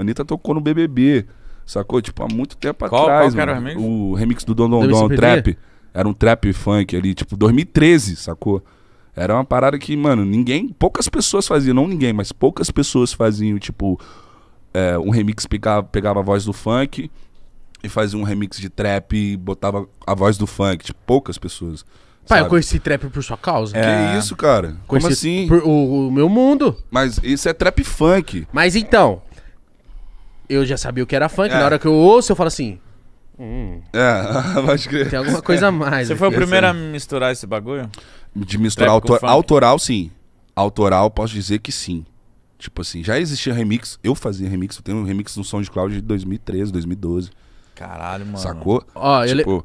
A Anitta tocou no BBB, sacou? Tipo, há muito tempo qual, atrás. Qual era o remix? O remix do Don Don Don, Trap. Era um trap funk ali, tipo, 2013, sacou? Era uma parada que, mano, ninguém. Poucas pessoas faziam, não ninguém, mas poucas pessoas faziam, tipo, é, um remix pegava, pegava a voz do funk e fazia um remix de trap e botava a voz do funk. Tipo, poucas pessoas. Pai, sabe? eu conheci trap por sua causa. É... Que isso, cara? Conheci Como assim? o, o meu mundo. Mas isso é trap funk. Mas então, eu já sabia o que era funk. É. Na hora que eu ouço, eu falo assim. Hum. É, pode Tem alguma coisa a mais. Você aqui. foi o primeiro assim. a misturar esse bagulho? De misturar autor... autoral, sim. Autoral, posso dizer que sim. Tipo assim, já existia remix, eu fazia remix, eu tenho um remix no SoundCloud de 2013, 2012. Caralho, mano. Sacou? Ó, tipo, ele...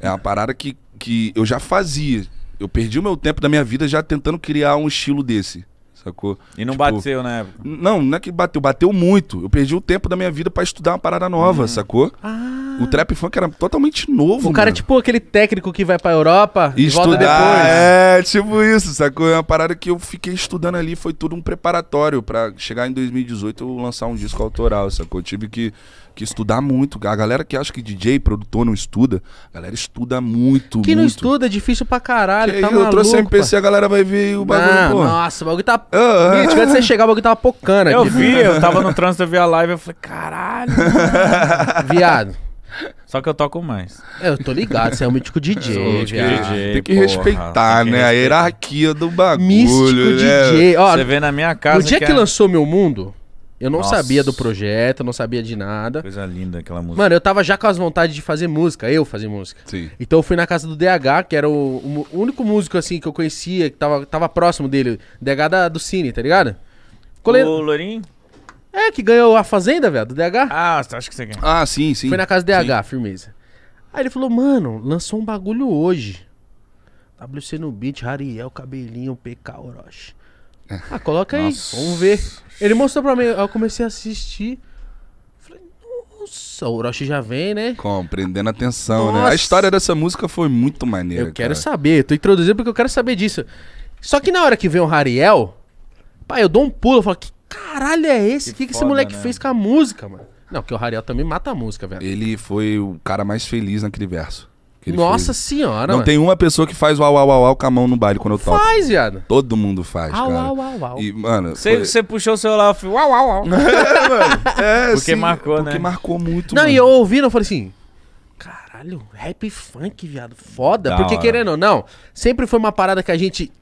é uma parada que, que eu já fazia. Eu perdi o meu tempo da minha vida já tentando criar um estilo desse sacou? E não tipo, bateu na né? época? Não, não é que bateu, bateu muito. Eu perdi o tempo da minha vida para estudar uma parada nova, uhum. sacou? Ah. O trap funk era totalmente novo, O cara, é mano. tipo, aquele técnico que vai pra Europa e volta depois. É, tipo isso, sacou? É uma parada que eu fiquei estudando ali, foi tudo um preparatório pra chegar em 2018 eu lançar um disco autoral, sacou? Eu tive que, que estudar muito. A galera que acha que DJ, produtor, não estuda, a galera estuda muito. Quem muito. não estuda é difícil pra caralho, que tá eu maluco, trouxe a MPC, a galera vai ver o bagulho, não, Nossa, o bagulho tá. Ah, ah. antes de você chegar, o bagulho tava pocando. Eu vi, eu tava no trânsito, eu vi a live, eu falei, caralho. Viado. Só que eu toco mais. É, eu tô ligado, você é um mítico DJ. DJ tem que porra, respeitar, tem que né? Respeitar. A hierarquia do bagulho. Místico né? DJ. Ó, você vê na minha casa. o dia que, que é- lançou Meu Mundo, eu não Nossa. sabia do projeto, não sabia de nada. Coisa linda aquela música. Mano, eu tava já com as vontades de fazer música, eu fazer música. Sim. Então eu fui na casa do DH, que era o, o único músico assim que eu conhecia, que tava, tava próximo dele. DH da, do Cine, tá ligado? Cole... O Lourinho? É, que ganhou a Fazenda, velho, do DH. Ah, acho que você ganhou. Ah, sim, sim. Foi na casa do DH, sim. firmeza. Aí ele falou, mano, lançou um bagulho hoje. WC no beat, Ariel, cabelinho, PK, Orochi. Ah, coloca aí, nossa. vamos ver. Ele mostrou pra mim, aí eu comecei a assistir. Falei, nossa, o Orochi já vem, né? Compreendendo a atenção, nossa. né? A história dessa música foi muito maneira. Eu quero cara. saber, eu tô introduzindo porque eu quero saber disso. Só que na hora que vem o Ariel, pai, eu dou um pulo, eu falo, que caralho é esse? O que, que, que, esse moleque né? fez com a música, mano? Não, porque o Rariel também mata a música, velho. Ele foi o cara mais feliz naquele verso. Nossa fez. senhora. Não mano. tem uma pessoa que faz uau, uau, uau, uau com a mão no baile quando eu toco. Faz, viado. Todo mundo faz, uau, cara. Uau, uau, uau. E, mano. Você foi... puxou o celular e falou uau, uau, uau. é, mano. É, porque sim, marcou, porque né? Porque marcou muito. Não, mano. e eu ouvindo, eu falei assim. Caralho, rap funk, viado. Foda. Da porque hora. querendo ou não, sempre foi uma parada que a gente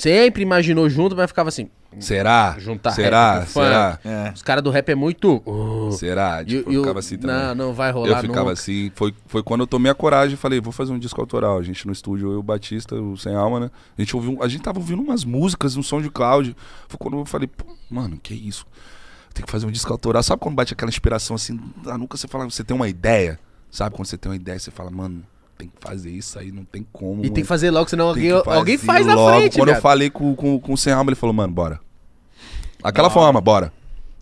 Sempre imaginou junto, mas ficava assim. Será? Juntar Será? Rap Será? É. Os caras do rap é muito. Uh, Será? Tipo, eu, eu ficava assim também. Não, não vai rolar. Eu ficava nunca. assim. Foi, foi quando eu tomei a coragem e falei, vou fazer um disco autoral. A gente no estúdio, eu, o Batista, o Sem Alma, né? A gente, ouviu, a gente tava ouvindo umas músicas, um som de Cláudio. Foi quando eu falei, mano, que isso? Tem que fazer um disco autoral. Sabe quando bate aquela inspiração assim, ah, nunca nuca você fala, você tem uma ideia? Sabe quando você tem uma ideia, você fala, mano, tem que fazer isso aí, não tem como. E mano. tem que fazer logo, senão alguém, alguém faz logo. na frente. Quando eu falei com, com, com o Sem Alma, ele falou, mano, bora. Aquela forma, bora.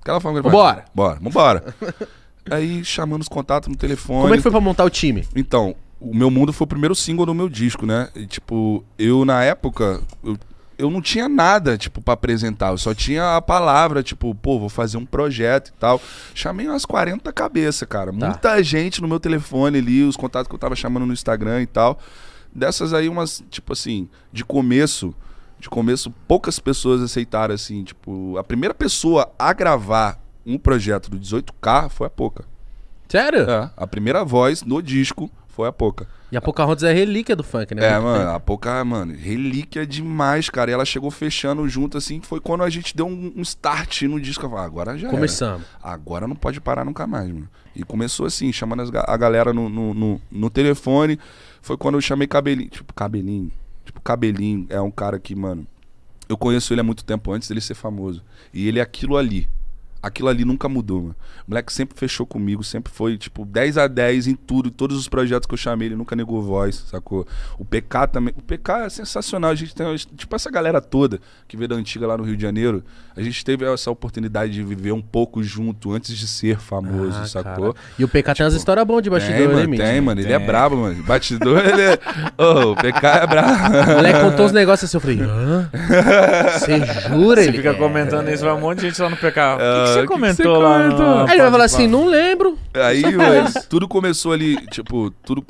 Aquela forma que ele Bora. Bora, vambora. aí chamando os contatos no telefone. Como é que foi pra montar o time? Então, o Meu Mundo foi o primeiro single do meu disco, né? E, tipo, eu na época, eu eu não tinha nada, tipo, para apresentar. Eu só tinha a palavra, tipo, pô, vou fazer um projeto e tal. Chamei umas 40 cabeças, cara. Tá. Muita gente no meu telefone ali, os contatos que eu tava chamando no Instagram e tal. Dessas aí, umas, tipo assim, de começo, de começo, poucas pessoas aceitaram, assim, tipo, a primeira pessoa a gravar um projeto do 18K foi a pouca. Sério? É, a primeira voz no disco foi a Poca. E a Pocahontas é relíquia do funk, né? É, mano, a Poca, mano, relíquia demais, cara. E ela chegou fechando junto, assim, foi quando a gente deu um, um start no disco. Eu falei, ah, agora já Começamos. Era. Agora não pode parar nunca mais, mano. E começou assim, chamando as, a galera no, no, no, no, telefone. Foi quando eu chamei Cabelinho. Tipo, Cabelinho. Tipo, Cabelinho é um cara que, mano, eu conheço ele há muito tempo antes dele ser famoso. E ele é aquilo ali aquilo ali nunca mudou, mano. O moleque sempre fechou comigo, sempre foi, tipo, 10 a 10 em tudo, todos os projetos que eu chamei, ele nunca negou voz, sacou? O PK também. O PK é sensacional, a gente tem, tipo, essa galera toda que veio da antiga lá no Rio de Janeiro, a gente teve essa oportunidade de viver um pouco junto antes de ser famoso, ah, sacou? Cara. E o PK tipo, tem umas tipo, histórias boas de bastidor, tem, né, mano, Tem, mano, ele é tem. é brabo, mano. Batidor, ele é. Ô, oh, o PK é brabo. O moleque contou uns negócios assim, eu falei, hã? Você jura, Você ele? fica é... comentando isso, vai um monte de gente lá no PK. É, uh você ah, comentou lá? Aí ele vai falar assim, não lembro. Aí, velho, tudo começou ali, tipo, tudo...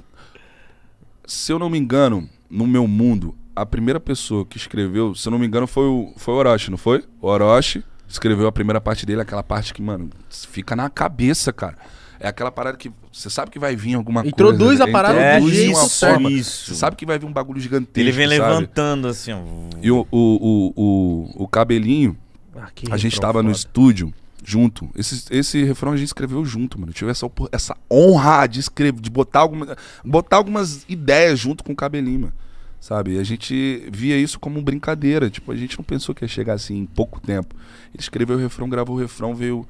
Se eu não me engano, no meu mundo, a primeira pessoa que escreveu, se eu não me engano, foi o, foi o Orochi, não foi? O Orochi escreveu a primeira parte dele, aquela parte que, mano, fica na cabeça, cara. É aquela parada que você sabe que vai vir alguma Introduz coisa. Introduz a né? parada é, do isso, forma. Isso. Você sabe que vai vir um bagulho gigantesco. Ele vem levantando assim. Ó. E o, o, o, o, o cabelinho, ah, a gente estava no estúdio junto. Esse, esse refrão a gente escreveu junto, mano. Eu tive essa, essa honra de escrever, de botar, alguma, botar algumas ideias junto com o Cabelinho, mano. Sabe? E a gente via isso como brincadeira. Tipo, a gente não pensou que ia chegar assim em pouco tempo. Ele escreveu o refrão, gravou o refrão, veio,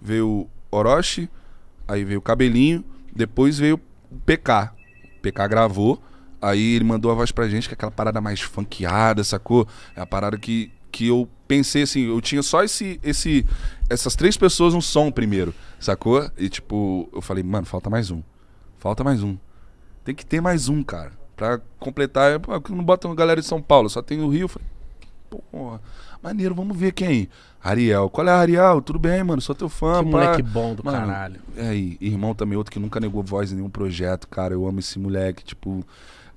veio Orochi, aí veio o Cabelinho, depois veio o PK. O PK gravou, aí ele mandou a voz pra gente, que é aquela parada mais funkeada, sacou? É a parada que, que eu pensei assim, eu tinha só esse, esse, essas três pessoas um som primeiro, sacou? E tipo, eu falei, mano, falta mais um. Falta mais um. Tem que ter mais um, cara. Pra completar, pô, não bota uma galera de São Paulo, só tem o Rio. Eu falei, porra, maneiro, vamos ver quem. É Ariel, qual é Ariel? Tudo bem, mano, sou teu fã. Que pá. moleque bom do mano, caralho. É, aí irmão também, outro que nunca negou voz em nenhum projeto, cara. Eu amo esse moleque, tipo,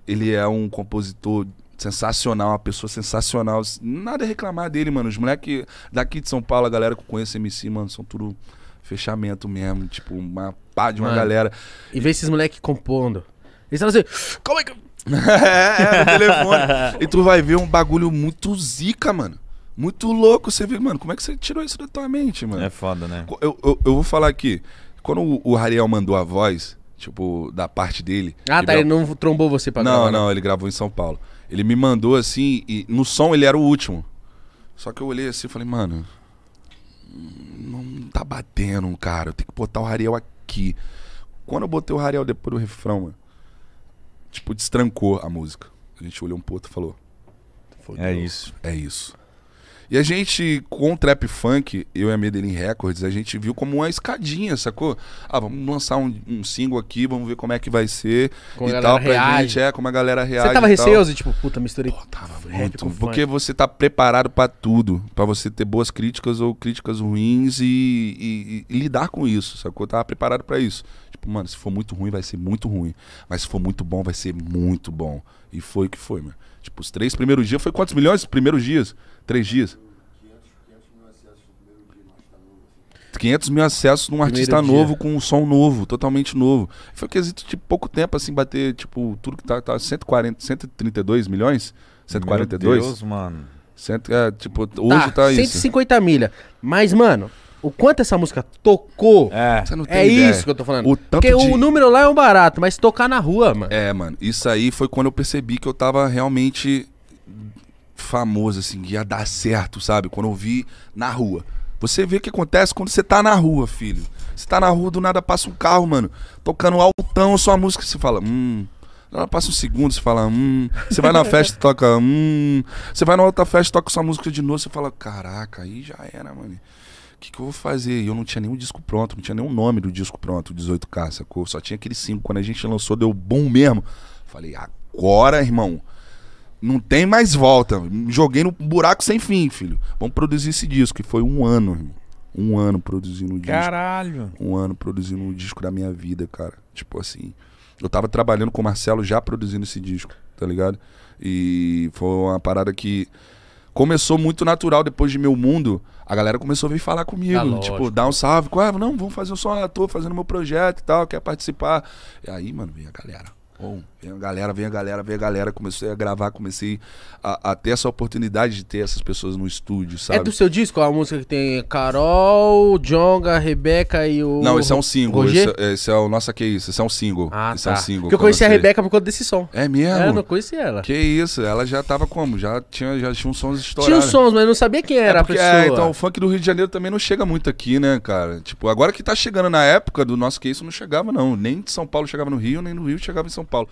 ele é um compositor Sensacional, uma pessoa sensacional. Nada a reclamar dele, mano. Os moleques daqui de São Paulo, a galera que eu conheço MC, mano, são tudo fechamento mesmo. Tipo, uma pá de uma mano, galera. E vê esses moleques compondo. Eles falam assim, como é que. é, no telefone. e tu vai ver um bagulho muito zica, mano. Muito louco. Você vê, mano, como é que você tirou isso da tua mente, mano? É foda, né? Eu, eu, eu vou falar aqui. Quando o, o Ariel mandou a voz, tipo, da parte dele. Ah, tá. Ele não trombou você pra Não, gravar, né? não, né? ele gravou em São Paulo. Ele me mandou assim, e no som ele era o último. Só que eu olhei assim e falei, mano, não tá batendo, cara. Eu tenho que botar o Rariel aqui. Quando eu botei o Rariel depois do refrão, mano, tipo, destrancou a música. A gente olhou um pouco e falou. É isso. É isso. E a gente, com o Trap Funk, eu e a Medellin Records, a gente viu como uma escadinha, sacou? Ah, vamos lançar um, um single aqui, vamos ver como é que vai ser como e tal, pra gente, é, como a galera reage. Você tava receoso, tipo, puta, misturei. Pô, tava muito. Porque funk. você tá preparado para tudo, para você ter boas críticas ou críticas ruins e, e, e lidar com isso, sacou? Eu tava preparado para isso. Tipo, mano, se for muito ruim, vai ser muito ruim. Mas se for muito bom, vai ser muito bom. E foi o que foi, mano. Tipo, os três primeiros dias, foi quantos milhões? Primeiros dias? Três dias? 500 mil acessos num Primeiro artista dia. novo, com um som novo, totalmente novo. Foi o quesito de pouco tempo, assim, bater, tipo, tudo que tá, tá 140, 132 milhões? 142? Meu Deus, mano. Cento, é, tipo, tá, hoje tá, tá 150 isso. 150 milha. Mas, mano, o quanto essa música tocou. É, você não é tem é ideia. isso que eu tô falando. O Porque de... o número lá é um barato, mas tocar na rua, mano. É, mano. Isso aí foi quando eu percebi que eu tava realmente famoso, assim, que ia dar certo, sabe? Quando eu vi na rua. Você vê o que acontece quando você tá na rua, filho. Você tá na rua, do nada passa um carro, mano, tocando altão sua música. Você fala, hum. Ela passa um segundo, você fala, hum. Você vai na festa toca, hum. Você vai na outra festa toca sua música de novo, você fala, caraca, aí já era, mano que, que eu vou fazer? E eu não tinha nenhum disco pronto, não tinha nenhum nome do disco pronto, 18K, sacou? Só tinha aquele 5. Quando a gente lançou, deu bom mesmo. Falei, agora, irmão, não tem mais volta. Joguei no buraco sem fim, filho. Vamos produzir esse disco. E foi um ano, irmão. Um ano produzindo um disco. Caralho! Um ano produzindo um disco da minha vida, cara. Tipo assim. Eu tava trabalhando com o Marcelo já produzindo esse disco, tá ligado? E foi uma parada que começou muito natural depois de meu mundo. A galera começou a vir falar comigo, tá tipo, dar um salve, ah, não, vamos fazer, um som, um ator fazendo meu projeto e tal, quer participar. E aí, mano, veio a galera. Bom, oh, Vem a galera, vem a galera, vem a galera. Comecei a gravar, comecei a, a, ter essa oportunidade de ter essas pessoas no estúdio, é sabe? É do seu disco a música que tem Carol, Jonga, Rebeca e o. Não, esse é um single. Esse, é, esse, é o Nossa Que Isso, esse é um single. Ah, esse é tá. é um single. Porque eu conheci a Rebeca por conta desse som. É mesmo? É, eu não conheci ela. Que isso, ela já tava como? Já tinha, já tinha uns sons estourados. Tinha uns sons, mas não sabia quem era é porque, a pessoa. É, então o funk do Rio de Janeiro também não chega muito aqui, né, cara? Tipo, agora que tá chegando na época do Nossa Que Isso, não chegava, não. Nem de São Paulo chegava no Rio, nem no Rio chegava em São Paulo.